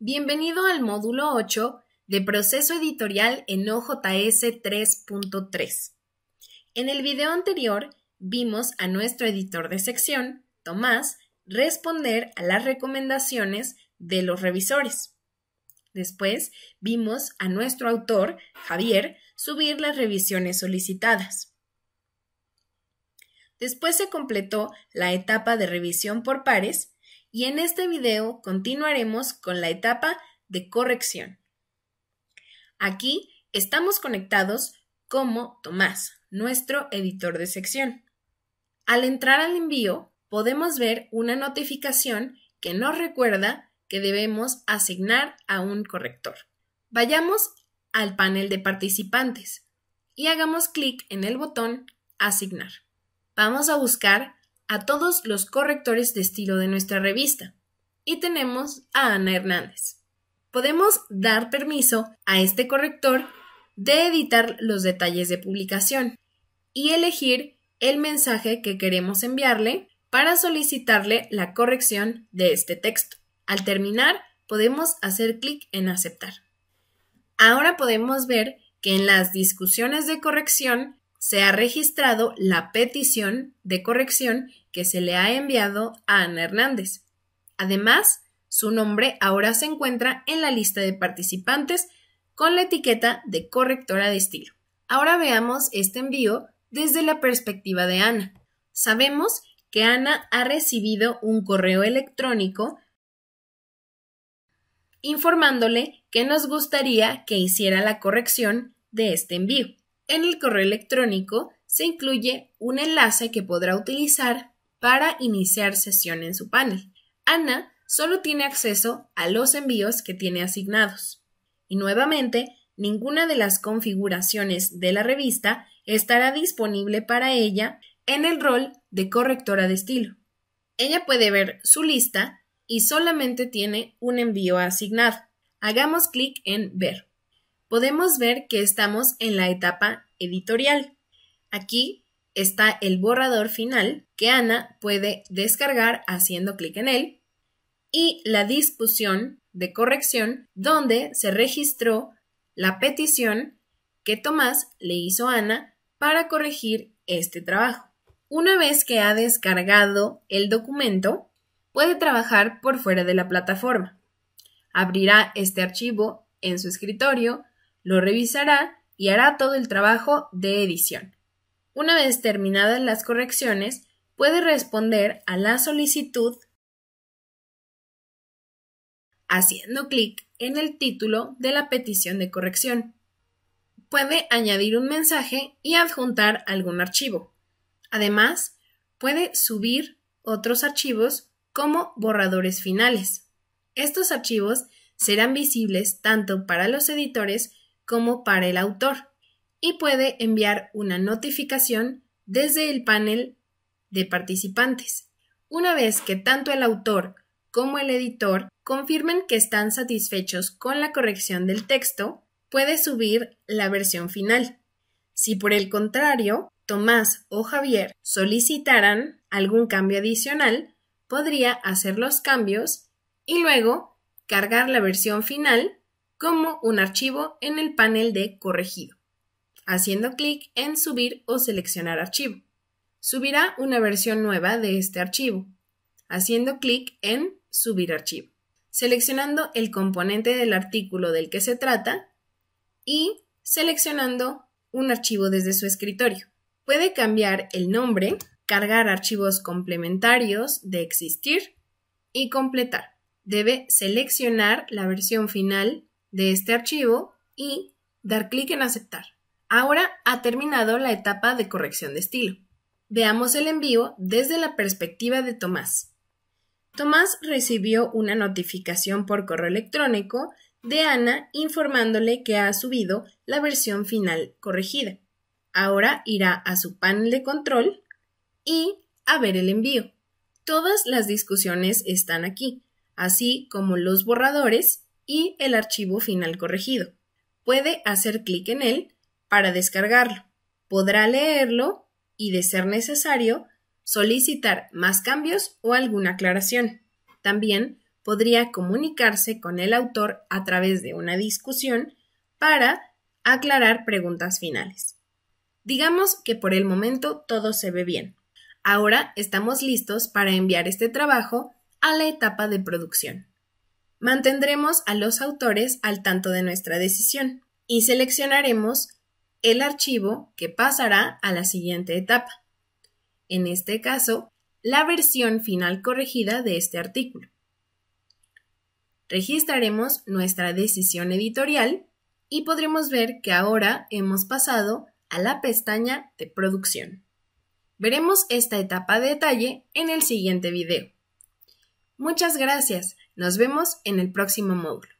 Bienvenido al módulo 8 de Proceso Editorial en OJS 3.3. En el video anterior vimos a nuestro editor de sección, Tomás, responder a las recomendaciones de los revisores. Después vimos a nuestro autor, Javier, subir las revisiones solicitadas. Después se completó la etapa de revisión por pares y en este video continuaremos con la etapa de corrección. Aquí estamos conectados como Tomás, nuestro editor de sección. Al entrar al envío, podemos ver una notificación que nos recuerda que debemos asignar a un corrector. Vayamos al panel de participantes y hagamos clic en el botón Asignar. Vamos a buscar a todos los correctores de estilo de nuestra revista. Y tenemos a Ana Hernández. Podemos dar permiso a este corrector de editar los detalles de publicación y elegir el mensaje que queremos enviarle para solicitarle la corrección de este texto. Al terminar, podemos hacer clic en aceptar. Ahora podemos ver que en las discusiones de corrección se ha registrado la petición de corrección que se le ha enviado a Ana Hernández. Además, su nombre ahora se encuentra en la lista de participantes con la etiqueta de correctora de estilo. Ahora veamos este envío desde la perspectiva de Ana. Sabemos que Ana ha recibido un correo electrónico informándole que nos gustaría que hiciera la corrección de este envío. En el correo electrónico se incluye un enlace que podrá utilizar para iniciar sesión en su panel. Ana solo tiene acceso a los envíos que tiene asignados. Y nuevamente, ninguna de las configuraciones de la revista estará disponible para ella en el rol de correctora de estilo. Ella puede ver su lista y solamente tiene un envío asignado. Hagamos clic en Ver podemos ver que estamos en la etapa editorial. Aquí está el borrador final que Ana puede descargar haciendo clic en él y la discusión de corrección donde se registró la petición que Tomás le hizo a Ana para corregir este trabajo. Una vez que ha descargado el documento, puede trabajar por fuera de la plataforma. Abrirá este archivo en su escritorio lo revisará y hará todo el trabajo de edición. Una vez terminadas las correcciones, puede responder a la solicitud haciendo clic en el título de la petición de corrección. Puede añadir un mensaje y adjuntar algún archivo. Además, puede subir otros archivos como borradores finales. Estos archivos serán visibles tanto para los editores como para el autor y puede enviar una notificación desde el panel de participantes. Una vez que tanto el autor como el editor confirmen que están satisfechos con la corrección del texto, puede subir la versión final. Si por el contrario, Tomás o Javier solicitaran algún cambio adicional, podría hacer los cambios y luego cargar la versión final como un archivo en el panel de corregido, haciendo clic en subir o seleccionar archivo. Subirá una versión nueva de este archivo, haciendo clic en subir archivo, seleccionando el componente del artículo del que se trata y seleccionando un archivo desde su escritorio. Puede cambiar el nombre, cargar archivos complementarios de existir y completar. Debe seleccionar la versión final de este archivo y dar clic en aceptar. Ahora ha terminado la etapa de corrección de estilo. Veamos el envío desde la perspectiva de Tomás. Tomás recibió una notificación por correo electrónico de Ana informándole que ha subido la versión final corregida. Ahora irá a su panel de control y a ver el envío. Todas las discusiones están aquí, así como los borradores y el archivo final corregido. Puede hacer clic en él para descargarlo. Podrá leerlo y, de ser necesario, solicitar más cambios o alguna aclaración. También podría comunicarse con el autor a través de una discusión para aclarar preguntas finales. Digamos que por el momento todo se ve bien. Ahora estamos listos para enviar este trabajo a la etapa de producción mantendremos a los autores al tanto de nuestra decisión y seleccionaremos el archivo que pasará a la siguiente etapa. En este caso, la versión final corregida de este artículo. Registraremos nuestra decisión editorial y podremos ver que ahora hemos pasado a la pestaña de producción. Veremos esta etapa de detalle en el siguiente video. Muchas gracias. Nos vemos en el próximo módulo.